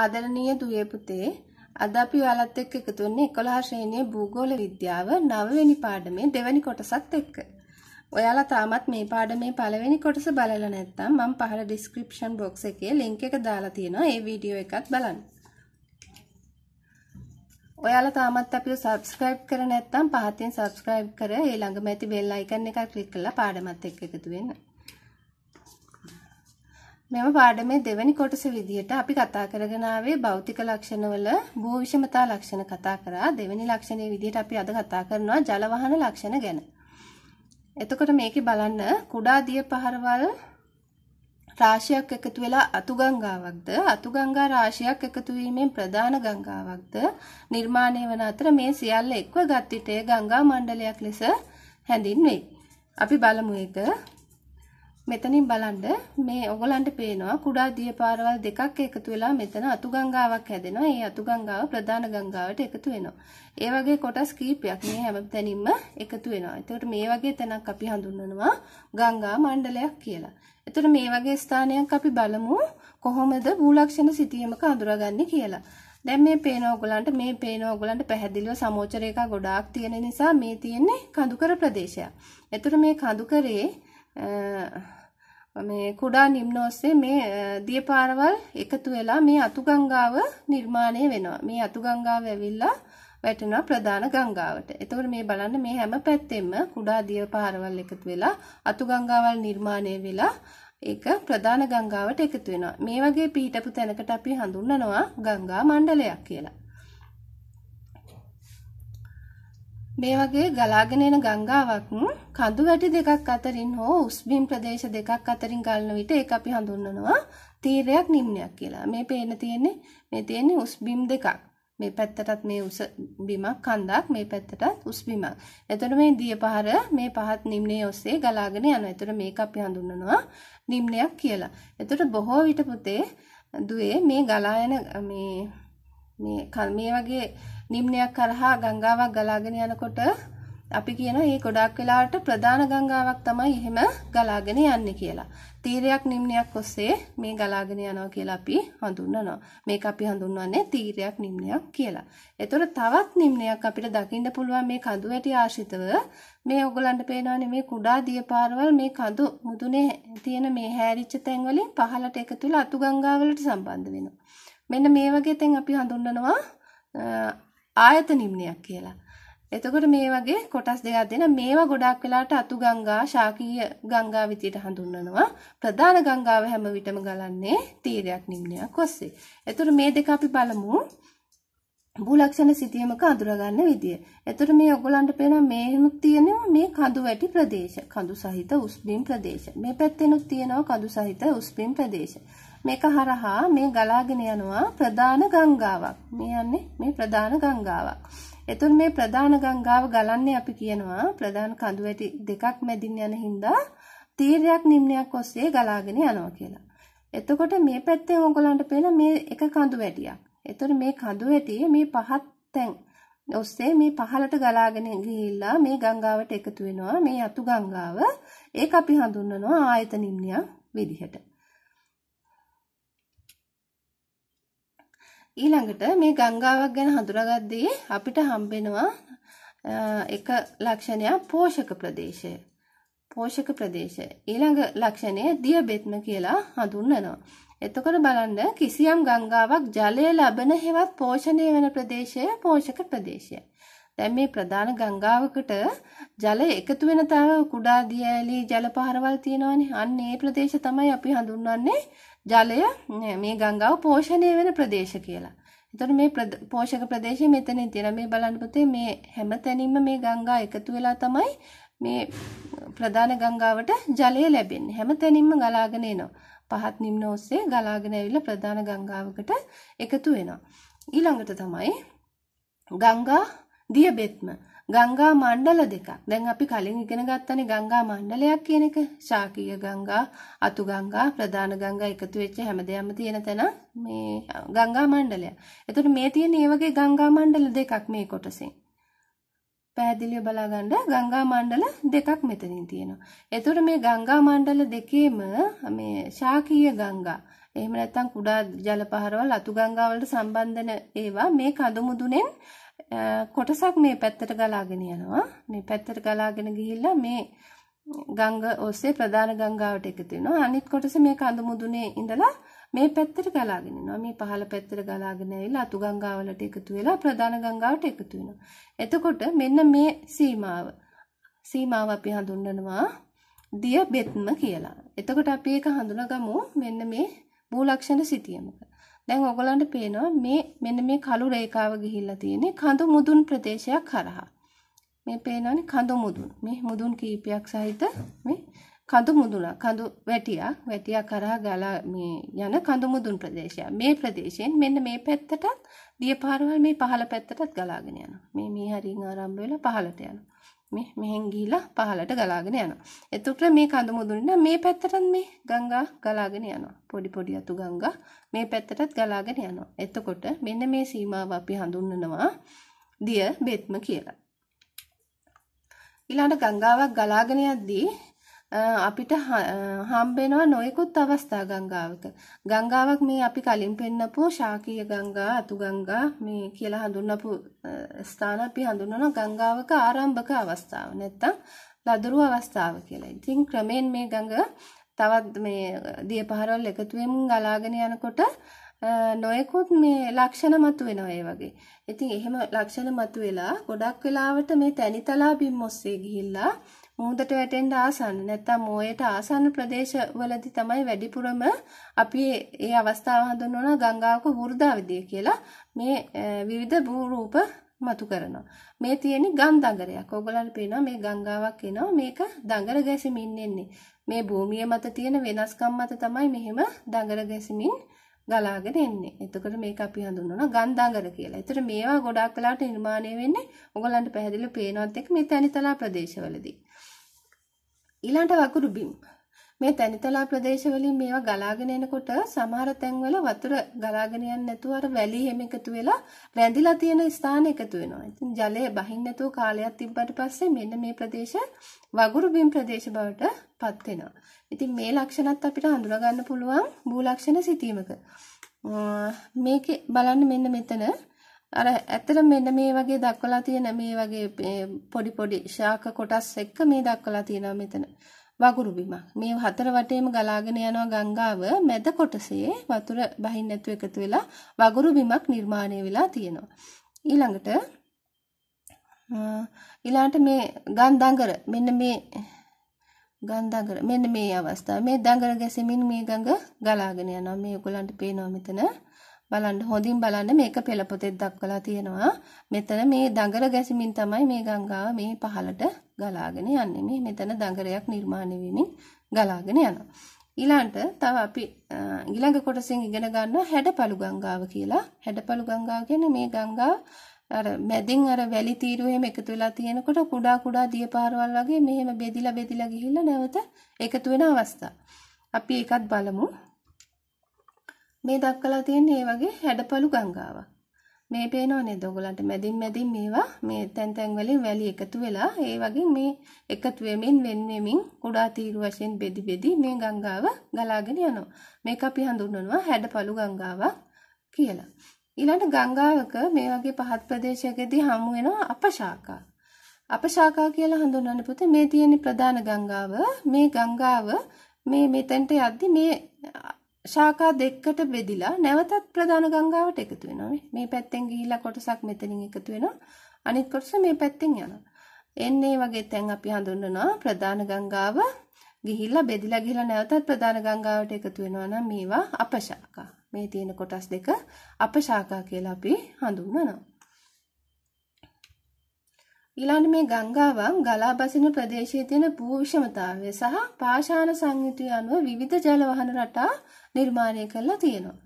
ආදරණීය දුවේ පුතේ අද අපි ඔයාලත් එක්ක එකතු වෙන්නේ 11 ශ්‍රේණියේ භූගෝල විද්‍යාව 9 වෙනි පාඩමේ දෙවැනි කොටසත් එක්ක. ඔයාලා තාමත් මේ පාඩමේ පළවෙනි කොටස බලලා නැත්නම් මම පහළ ඩිස්ක්‍රිප්ෂන් බොක්ස් එකේ ලින්ක් එක දාලා තියෙනවා. ඒ වීඩියෝ එකත් බලන්න. ඔයාලා තාමත් අපිව subscribe කර නැත්නම් පහතින් subscribe කර ඒ ළඟම ඇති bell icon එක ක්ලික් කරලා පාඩමත් එක්ක එකතු වෙන්න. මෙම පාඩමේ දෙවැනි කොටස විදිහට අපි කතා කරගෙන ආවේ භෞතික ලක්ෂණවල භූ විෂමතා ලක්ෂණ කතා කරා. දෙවැනි ලක්ෂණයේ විදිහට අපි අද කතා කරනවා ජල වහන ලක්ෂණ ගැන. එතකොට මේකේ බලන්න කුඩා දිය පහරවල් රාශියක් එකතු වෙලා අතු ගංගාවක්ද අතු ගංගා රාශියක් එකතු වීමෙන් ප්‍රධාන ගංගාවක්ද නිර්මාණය වන අතර මේ සියල්ල එක්ව ගත් විටය ගංගා මණ්ඩලයක් ලෙස හැඳින්වේ. අපි බලමු ඒක මෙතනින් බලන්න මේ ඔගලන්ට පේනවා කුඩා දියපාරවල් දෙකක් එකතු වෙලා මෙතන අතු ගංගාවක් හැදෙනවා. ඒ අතු ගංගාව ප්‍රධාන ගංගාවට එකතු වෙනවා. ඒ වගේ කොටස් කීපයක් මේ හැම තැනින්ම එකතු වෙනවා. එතකොට මේ වගේ තැනක් අපි හඳුන්වනවා ගංගා මණ්ඩලයක් කියලා. එතකොට මේ වගේ ස්ථානයක් අපි බලමු කොහොමද භූලක්ෂණ සිතියමක අඳුරගන්නේ කියලා. දැන් මේ පේන ඕගලන්ට මේ පේන ඕගලන්ට පැහැදිලිව සමෝචරයක ගොඩාක් තියෙන නිසා මේ තියෙන්නේ කඳුකර ප්‍රදේශයක්. එතකොට මේ කඳුකරේ මේ කුඩා නිම්න ඔස්සේ මේ දියපාරවල් එකතු වෙලා මේ අතුගංගාව නිර්මාණය වෙනවා. මේ අතුගංගාව ඇවිල්ලා වැටෙනවා ප්‍රධාන ගංගාවට. එතකොට මේ බලන්න මේ හැම පැත්තෙම කුඩා දියපාරවල් එකතු වෙලා අතුගංගාවල් නිර්මාණය වෙලා ඒක ප්‍රධාන ගංගාවට එකතු වෙනවා. මේ වගේ පිහිටපු තැනකට අපි හඳුන්වනවා ගංගා මණ්ඩලයක් කියලා. මේ වගේ ගලාගෙන එන ගංගාවක් කඳු වැටි දෙකක් අතරින් හෝ උස්බිම් ප්‍රදේශ දෙකක් අතරින් ගලන විට ඒක අපි හඳුන්වනවා තීරයක් නිම්නයක් කියලා. මේ පේන තියෙන්නේ මේ තියෙන්නේ උස්බිම් දෙකක්. මේ පැත්තටත් මේ උස බිමක් කන්දක් මේ පැත්තටත් උස් බිමක්. එතකොට මේ දියපහර මේ පහත් නිම්නයේ ඔස්සේ ගලාගෙන යනවා. එතකොට මේක අපි හඳුන්වනවා නිම්නයක් කියලා. එතකොට බොහෝ විට පුතේ දුවේ මේ ගලා යන මේ මේ කල් මේ වගේ නිම්නයක් කරහා ගංගාවක් ගලාගෙන යනකොට අපි කියනවා මේ ගොඩක් වෙලාවට ප්‍රධාන ගංගාවක් තමයි එහෙම ගලාගෙන යන්නේ කියලා. තීරයක් නිම්නයක් ඔස්සේ මේ ගලාගෙන යනවා කියලා අපි හඳුන්වනවා. මේක අපි හඳුන්වන්නේ තීරයක් නිම්නයක් කියලා. ඒතොර තවත් නිම්නයක් අපිට දකින්න පුළුවන් මේ කඳු වැටි ආශ්‍රිතව මේ ඔයගලන්ට පේනවනේ මේ කුඩා දියපාරවල් මේ කඳු මුදුනේ තියෙන මේ හැරිච්ච තැන් වලින් පහළට එකතුලා අතු ගංගාවලට සම්බන්ධ වෙනවා. මෙන්න මේ වගේ තැන් අපි හඳුන්වනවා ආයතනිම්නයක් කියලා. එතකොට මේ වගේ කොටස් දෙකක් දෙන මේවා ගොඩක් වෙලාට අතු ගංගා ශාකීය ගංගා විදියට හඳුන්වනවා ප්‍රධාන ගංගාව හැම විටම ගලන්නේ තීරයක් නිම්නයක් ඔස්සේ. එතකොට මේ දෙක අපි බලමු. භූලක්ෂණ සිතියමක අඳුරගන්න විදිය. එතකොට මේ ඔයගලන්ට පේනවා මේනුත් තියෙනවා මේ කඳු වැටි ප්‍රදේශ, කඳු සහිත උස්බිම් ප්‍රදේශ. මේ පැත්තෙනුත් තියෙනවා කඳු සහිත උස්බිම් ප්‍රදේශ. මේක හරහා මේ ගලාගෙන යනවා ප්‍රධාන ගංගාවක්. මේ යන්නේ මේ ප්‍රධාන ගංගාවක්. එතකොට මේ ප්‍රධාන ගංගාව ගලන්නේ අපි කියනවා ප්‍රධාන කඳු ඇටි දෙකක් මැදින් යන හින්දා තීරයක් නිම්නයක් ඔස්සේ ගලාගෙන යනවා කියලා. එතකොට මේ පැත්තෙන් ඕගොල්ලන්ට පේන මේ එක කඳු වැටියක්. එතකොට මේ කඳු වැටිය මේ පහත් තැන් ඔස්සේ මේ පහලට ගලාගෙන ගිහිල්ලා මේ ගංගාවට එකතු වෙනවා මේ අතු ගංගාව. ඒක අපි හඳුන්වනවා ආයත නිම්නයක් විදිහට. ඊළඟට මේ ගංගාවක් ගැන හඳුනාගද්දී අපිට හම්බෙනවා එක ලක්ෂණයක් පෝෂක ප්‍රදේශය. පෝෂක ප්‍රදේශය. ඊළඟ ලක්ෂණය දියබෙත්ම කියලා හඳුන්වනවා. එතකොට බලන්න කිසියම් ගංගාවක් ජලය ලබන හෙවත් පෝෂණය වෙන ප්‍රදේශය පෝෂක ප්‍රදේශය. දැන් මේ ප්‍රධාන ගංගාවකට ජලය එකතු වෙන තව කුඩා දියඇලි ජල පහරවල් තියෙනවනේ. අන්න ඒ ප්‍රදේශ තමයි අපි හඳුන්වන්නේ ජලය මේ ගංගාව පෝෂණය වෙන ප්‍රදේශ කියලා. එතකොට මේ පෝෂක ප්‍රදේශය මෙතනින් තියෙන මේ බලන්න පුතේ මේ හැම තැනින්ම මේ ගංගා එකතු වෙලා තමයි මේ ප්‍රධාන ගංගාවට ජලය ලැබෙන්නේ. හැම තැනින්ම ගලාගෙන එනවා. පහත් නිම්න ඔස්සේ ගලාගෙන ඇවිල්ලා ප්‍රධාන ගංගාවකට එකතු වෙනවා. ඊළඟට තමයි ගංගා දියබෙත්ම ගංගා මණ්ඩල දෙකක්. දැන් අපි කලින් ඉගෙන ගත්තනේ ගංගා මණ්ඩලයක් කියන එක. ශාකීය ගංගා, අතු ගංගා, ප්‍රධාන ගංගා එකතු වෙච්ච හැමදේම තියෙන තැන මේ ගංගා මණ්ඩලය. එතකොට මේ තියෙන මේ වගේ ගංගා මණ්ඩල දෙකක් මේ කොටසෙන්. පැහැදිලිව බලාගන්න ගංගා මණ්ඩල දෙකක් මෙතනින් තියෙනවා. එතකොට මේ ගංගා මණ්ඩල දෙකේම මේ ශාකීය ගංගා එහෙම නැත්නම් කුඩා ජල පහරවල් අතු ගංගා වලට සම්බන්ධන ඒවා මේ කඳු මුදුනේ කොටසක් මේ පැත්තට ගලාගෙන යනවා. මේ පැත්තට ගලාගෙන ගිහිල්ලා මේ ගංග ඔස්සේ ප්‍රධාන ගංගාවට එකතු වෙනවා. අනිත් කොටස මේ කඳු මුදුනේ ඉඳලා මේ පැත්තට ගලාගෙන යනවා. මේ පහළ පැත්තට ගලාගෙන ඇවිල්ලා අතු ගංගාවලට එකතු වෙලා ප්‍රධාන ගංගාවට එකතු වෙනවා. එතකොට මෙන්න මේ සීමාව සීමාව අපි හඳුන්වනවා දිය බෙත්ම කියලා. එතකොට අපි ඒක හඳුනගමු මෙන්න මේ භූලක්ෂණ සිතියමක. දැන් ඔයගලන්ට පේනවා මේ මෙන්න මේ කළු රේඛාව ගිහිල්ලා තියෙන්නේ කඳු මුදුන් ප්‍රදේශයක් හරහා. මේ පේනවනේ කඳු මුදුන්. මේ මුදුන් කීපයක් සහිත මේ කඳු මුදුන කඳු වැටියා වැටියා කරා ගලා මේ යන කඳු මුදුන් ප්‍රදේශය. මේ ප්‍රදේශයෙන් මෙන්න මේ පැත්තටත් දිය පාරවල් මේ පහළ පැත්තටත් ගලාගෙන යනවා. මේ මේ හරින් ආරම්භ වෙලා පහළට යනවා. මේ මෙහෙන් ගිහිලා පහලට ගලාගෙන යනවා. එතකොට මේ කඳු මුදුනේ මේ පැත්තටත් මේ ගංගා ගලාගෙන යනවා. පොඩි පොඩි අතු ගංගා මේ පැත්තටත් ගලාගෙන යනවා. එතකොට මෙන්න මේ සීමාව අපි හඳුන්වනවා දිය බෙත්ම කියලා. ඊළඟ ගංගාවක් ගලාගෙන යද්දී අපිට හම්බෙනවා නොයෙකුත් අවස්ථා ගංගාවක. ගංගාවක් මේ අපි කලින් පෙන්නපු ශාකීය ගංගා, අතු ගංගා මේ කියලා හඳුන්වපු ස්ථාන අපි හඳුන්වන ගංගාවක ආරම්භක අවස්ථාව. නැත්තම් ලදරු අවස්ථාව කියලා. ඉතින් ක්‍රමෙන් මේ ගඟ තවත් මේ දියපහරවල් එකතු වෙමින් ගලාගෙන යනකොට නොයෙකුත් මේ ලක්ෂණ මතු වෙනවා ඒ වගේ. ඉතින් එහෙම ලක්ෂණ මතු වෙලා ගොඩක් වෙලාවට මේ තැනිතලා බිම් ඔස්සේ ගිහිල්ලා මුහුදට වැටෙන්න ආසන්න නැත්නම් මෝයට ආසන්න ප්‍රදේශවලදී තමයි වැඩිපුරම අපි මේ අවස්ථාව හඳුන්වන ගංගාවක වෘදාවිදිය කියලා මේ විවිධ භූ රූප මතු කරනවා. මේ තියෙන ගන්දඟරයක්. ඕගොල්ලන්ට පේනවා මේ ගංගාවක් එනවා. මේක දඟර ගැසෙමින් එන්නේ. මේ භූමිය මත තියෙන වෙනස්කම් මත තමයි මෙහෙම දඟර ගැසෙමින් ගලාගෙන එන්නේ. එතකොට මේක අපි හඳුන්වනවා ගන්දඟර කියලා. ඒතර මේවා ගොඩාක් වෙලාට නිර්මාණය වෙන්නේ ඕගොල්ලන්ට පැහැදිලිව පේනවත් එක්ක මේ තනිතලා ප්‍රදේශවලදී. ඊළඟ වකුරු බිම්. මේ තනිතලා ප්‍රදේශ වලින් මේවා ගලාගෙන එනකොට සමහර තැන්වල වතුර ගලාගෙන යන්නේ නැතුව අර වැලි හැම එකතු වෙලා රැඳිලා තියෙන ස්ථාන එකතු වෙනවා. ඉතින් ජලය බහින්න නැතුව කාලයක් තිබ්බට පස්සේ මෙන්න මේ ප්‍රදේශ වගුරු බිම් ප්‍රදේශ බවට පත් වෙනවා. ඉතින් මේ ලක්ෂණත් අපිට හඳුනා ගන්න පුළුවන් භූලක්ෂණ සිතීමක. මේකේ බලන්න මෙන්න මෙතන අර ඇත්තට මෙන්න මේ වගේ දක්වලා තියෙන මේ වගේ පොඩි පොඩි ශාක කොටස් එක්ක මේ දක්වලා තියෙනවා මෙතන. වගුරු බිමක්. මේ හතර වටේම ගලාගෙන යනවා ගංගාව මැද කොටසේ වතුර බහින් නැතු එකතු වෙලා වගුරු බිමක් නිර්මාණය වෙලා තියෙනවා. ඊළඟට ඊළාට මේ ගන්දඟර මෙන්න මේ ගන්දඟර මෙන්න මේ අවස්ථාව. මේ දඟර ගැසෙමින් මේ ගඟ ගලාගෙන යනවා. මේ ඔයගලන්ට පේනවා මෙතන. බලන්න හොඳින් බලන්න මේක පෙළ පොතේ දක්වලා තියෙනවා. මෙතන මේ දඟර ගැසිමින් තමයි මේ ගංගාව මේ පහළට ගලාගෙන යන්නේ. මේ මෙතන දඟරයක් නිර්මාණය වෙමින් ගලාගෙන යනවා. ඊළඟට තව අපි ඊළඟ කොටසෙන් ඉගෙන ගන්නවා හැඩපළු ගංගාව කියලා. හැඩපළු ගංගාව කියන්නේ මේ ගංගා අර මැදින් අර වැලි තීරුව එහෙම එකතු වෙලා තියෙනකොට කුඩා කුඩා දියපාරවල් වගේ මෙහෙම බෙදිලා බෙදිලා ගිහිල්ලා නැවත එකතු වෙන අවස්ථා. අපි ඒකත් බලමු. මේ දක්වලා තියෙන්නේ මේ වගේ හැඩපළු ගංගාවක්. මේ පේනව නේද ඔයගලන්ට මැදින් මැදින් මේවා මේ තැන් තැන් වලින් වැලි එකතු වෙලා ඒ වගේ මේ එකතු වෙමින් වෙන් වෙමින් කුඩා තීරු වශයෙන් බෙදි බෙදි මේ ගංගාව ගලාගෙන යනවා. මේක අපි හඳුන්වනවා හැඩපළු ගංගාවක් කියලා. ඊළඟ ගංගාවක මේ වගේ පහත් ප්‍රදේශයකදී හමු වෙනවා අපශාකා. අපශාකා කියලා හඳුන්වන්න පුතේ මේ තියෙන ප්‍රධාන ගංගාව මේ ගංගාව මේ මෙතෙන්ට යද්දි මේ ශාකා දෙකකට බෙදිලා නැවතත් ප්‍රධාන ගංගාවට එකතු වෙනවා මේ පැත්තෙන් ගිහිල්ලා කොටසක් මෙතනින් එකතු වෙනවා අනිත් කොටස මේ පැත්තෙන් යනවා එන්නේ වගේ තැන් අපි හඳුන්වනවා ප්‍රධාන ගංගාව ගිහිල්ලා බෙදිලා ගිහිල්ලා නැවතත් ප්‍රධාන ගංගාවට එකතු වෙනවා නම් මේවා අපශාකා මේ තියෙන කොටස් දෙක අපශාකා කියලා අපි හඳුන්වනවා ඊළඟ මේ ගංගාවන් ගලා බසින ප්‍රදේශයේ තියෙන භූ විෂමතාවය සහ පාෂාණ සංයුතිය අනුව විවිධ ජල වහන රටා නිර්මාණය කරලා තියෙනවා.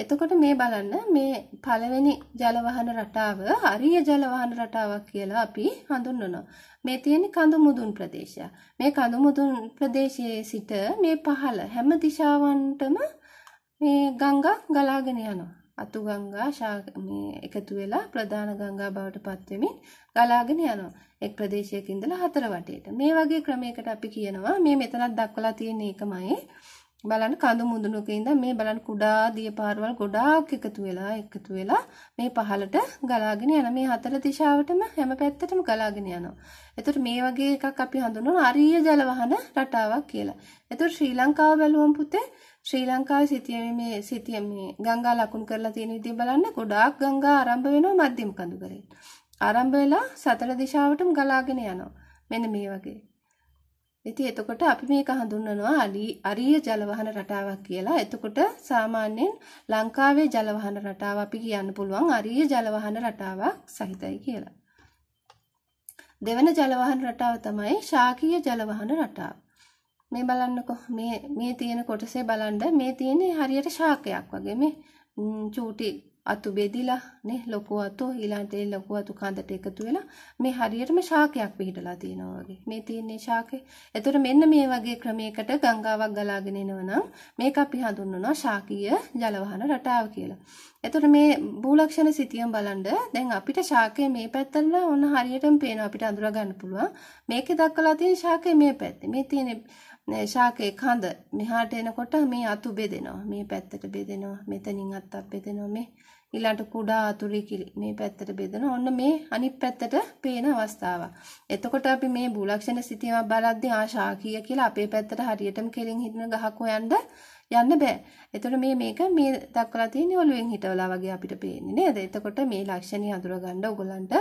එතකොට මේ බලන්න මේ පළවෙනි ජලවහන රටාව අරිය ජලවහන රටාවක් කියලා අපි හඳුන්වනවා. මේ තියෙන කඳු මුදුන් ප්‍රදේශය. මේ කඳු මුදුන් ප්‍රදේශයේ සිට මේ පහළ හැම දිශාවන්ටම මේ ගංගා ගලාගෙන යනවා. අතු ගංගා මේ එකතු වෙලා ප්‍රධාන ගංගා බවට පත්වෙමින් ගලාගෙන යනවා. එක් ප්‍රදේශයක ඉඳලා හතර වටේට. මේ වගේ ක්‍රමයකට අපි කියනවා මේ මෙතනක් දක්වලා තියෙන එකමයි බලන්න කඳු මුදුනක ඉඳන් මේ බලන්න කුඩා දිය පාරවල් ගොඩාක් එකතු වෙලා එකතු වෙලා මේ පහලට ගලාගෙන යන මේ හතර දිශාවටම හැම පැත්තටම ගලාගෙන යනවා. එතකොට මේ වගේ එකක් අපි හඳුන්වන අරිය ජලවහන රටාවක් කියලා. එතකොට ශ්‍රී ලංකාව බැලුවම පුතේ ශ්‍රී ලංකාවේ සිටියේ මේ සිටියේ මේ ගංගා ලකුණු කරලා තියෙන විදිහ බලන්න ගොඩාක් ගංගා ආරම්භ වෙනවා මධ්‍යම කඳුකරේ. ආරම්භ වෙලා සතර දිශාවටම ගලාගෙන යනවා. මෙන්න මේ වගේ. ඉතින් එතකොට අපි මේක හඳුන්වනවා අරිය ජලවහන රටාවක් කියලා. එතකොට සාමාන්‍යයෙන් ලංකාවේ ජලවහන රටාව අපි කියන්න පුළුවන් අරිය ජලවහන රටාවක් සහිතයි කියලා. දෙවන ජලවහන රටාව තමයි ශාකීය ජලවහන රටාව. මේ බලන්නකො මේ මේ තියෙන කොටසේ බලන්න මේ තියෙන්නේ හරියට ශාකයක් වගේ මේ චූටි අතු බෙදිලා නේ ලොකු අතු ඊළඟට ඒ ලොකු අතු කඳට එකතු වෙලා මේ හරියටම ශාකයක් පිහිටලා තියෙනවා වගේ. මේ තියෙන්නේ ශාකේ. එතකොට මෙන්න මේ වගේ ක්‍රමයකට ගංගාවක් ගලාගෙන එනවනම් මේක අපි හඳුන්වනවා ශාකීය ජලවහන රටාව කියලා. එතකොට මේ භූලක්ෂණ සිතියම් බලන්න දැන් අපිට ශාකේ මේ පැත්තට ඕන හරියටම පේනවා අපිට අඳුර ගන්න පුළුවන්. මේකේ දක්වලා තියෙන ශාකේ මේ පැත්තේ. මේ තියෙන ශාකයේ කඳ මෙහාට එනකොට මේ අතු බෙදෙනවා. මේ පැත්තට බෙදෙනවා. මෙතනින් අත්තක් බෙදෙනවා. මේ ඊළඟට කුඩා අතුරු කිලි මේ පැත්තට බෙදෙනවා. ඔන්න මේ අනිත් පැත්තට පේන අවස්ථාව. එතකොට අපි මේ භූලක්ෂණ සිතීමක් බලද්දී ආ ශාකීය කියලා අපේ පැත්තට හරියටම කෙලින් හිටින ගහක් හොයන්න යන්න බෑ. එතකොට මේ මේක මේ දක්වලා තියෙන ඔලුවෙන් හිටවලා වගේ අපිට පේන්නේ නේද? එතකොට මේ ලක්ෂණ හඳුරගන්න ඔයගලන්ට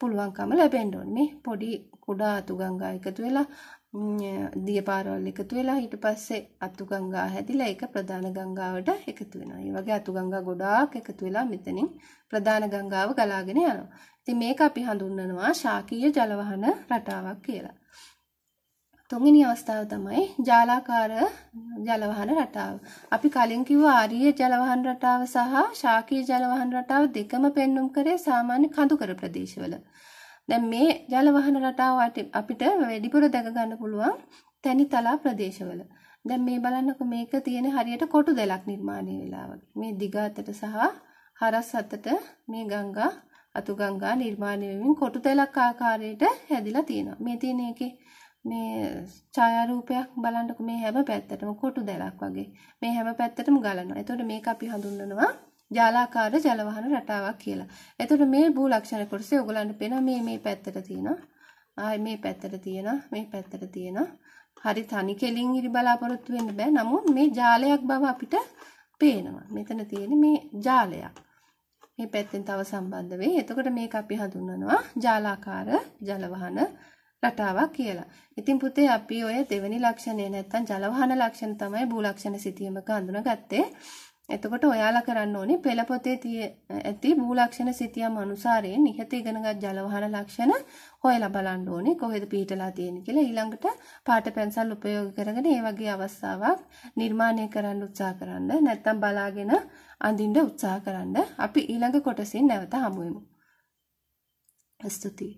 පුළුවන්කම ලැබෙන්න ඕනේ. පොඩි කුඩා අතු ගංගා එකතු වෙලා දියපාරවල් එකතු වෙලා ඊට පස්සේ අතු ගංගා හැදිලා ඒක ප්‍රධාන ගංගාවට එකතු වෙනවා. ඒ වගේ අතු ගංගා ගොඩාක් එකතු වෙලා මෙතනින් ප්‍රධාන ගංගාව ගලාගෙන යනවා. ඉතින් මේක අපි හඳුන්වනවා ශාකීය ජලවහන රටාවක් කියලා. තුන්වෙනි අවස්ථාව තමයි ජාලාකාර ජලවහන රටාව. අපි කලින් කිව්වා ආර්ය ජලවහන රටාව සහ ශාකීය ජලවහන රටාව දෙකම පෙන්눔 කරේ සාමාන්‍ය කඳුකර ප්‍රදේශවල. දැන් මේ ජල වහන රටාව අපිට වැඩිපුර දැක ගන්න පුළුවන් තනි තලා ප්‍රදේශවල. දැන් මේ බලන්නකො මේක තියෙන හරියට කොටු දැලක් නිර්මාණය වෙලා වගේ. මේ දිග අතට සහ හරස් අතට මේ ගංගා අතු ගංගා නිර්මාණය වෙමින් කොටු තැලක් ආකාරයට හැදිලා තියෙනවා. මේ තියෙන එකේ මේ ඡායාරූපයක් බලන්නකො මේ හැම පැත්තටම කොටු දැලක් වගේ. මේ හැම පැත්තටම ගලනවා. එතකොට මේක අපි හඳුන්වනවා ජාලාකාර ජලවහන රටාවක් කියලා. එතකොට මේ භූ ලක්ෂණ කොටසේ ඔයගලන්ට පේන මේ මේ පැත්තට තියෙනවා. ආයි මේ පැත්තට තියෙනවා. මේ පැත්තට තියෙනවා. හරි තනි කෙලින් ඉරි බලාපොරොත්තු වෙන්න බෑ. නමුත් මේ ජාලයක් බව අපිට පේනවා. මෙතන තියෙන මේ ජාලයක්. මේ පැත්තෙන් තව සම්බන්ධ වෙයි. එතකොට මේක අපි හඳුන්වනවා ජාලාකාර ජලවහන රටාවක් කියලා. ඉතින් පුතේ අපි ඔය දෙවෙනි ලක්ෂණය නැත්තම් ජලවහන ලක්ෂණ තමයි භූ ලක්ෂණ සිතියමක හඳුනාගත්තේ. එතකොට ඔයාලා කරන්න ඕනේ පෙළ පොතේ ඇති භූලක්ෂණ සිතියම් අනුසාරයෙන් නිහත ඉගෙනගත් ජලවහන ලක්ෂණ හොයලා බලන්න ඕනේ කොහෙද පිටලා තියෙන්නේ කියලා ඊළඟට පාට පැන්සල් උපයෝග කරගෙන ඒ වගේ අවස්ථාවක් නිර්මාණය කරන්න උත්සාහ කරන්න නැත්නම් බලාගෙන අඳින්න උත්සාහ කරන්න අපි ඊළඟ කොටසින් නැවත හමු වෙමු ස්තුතියි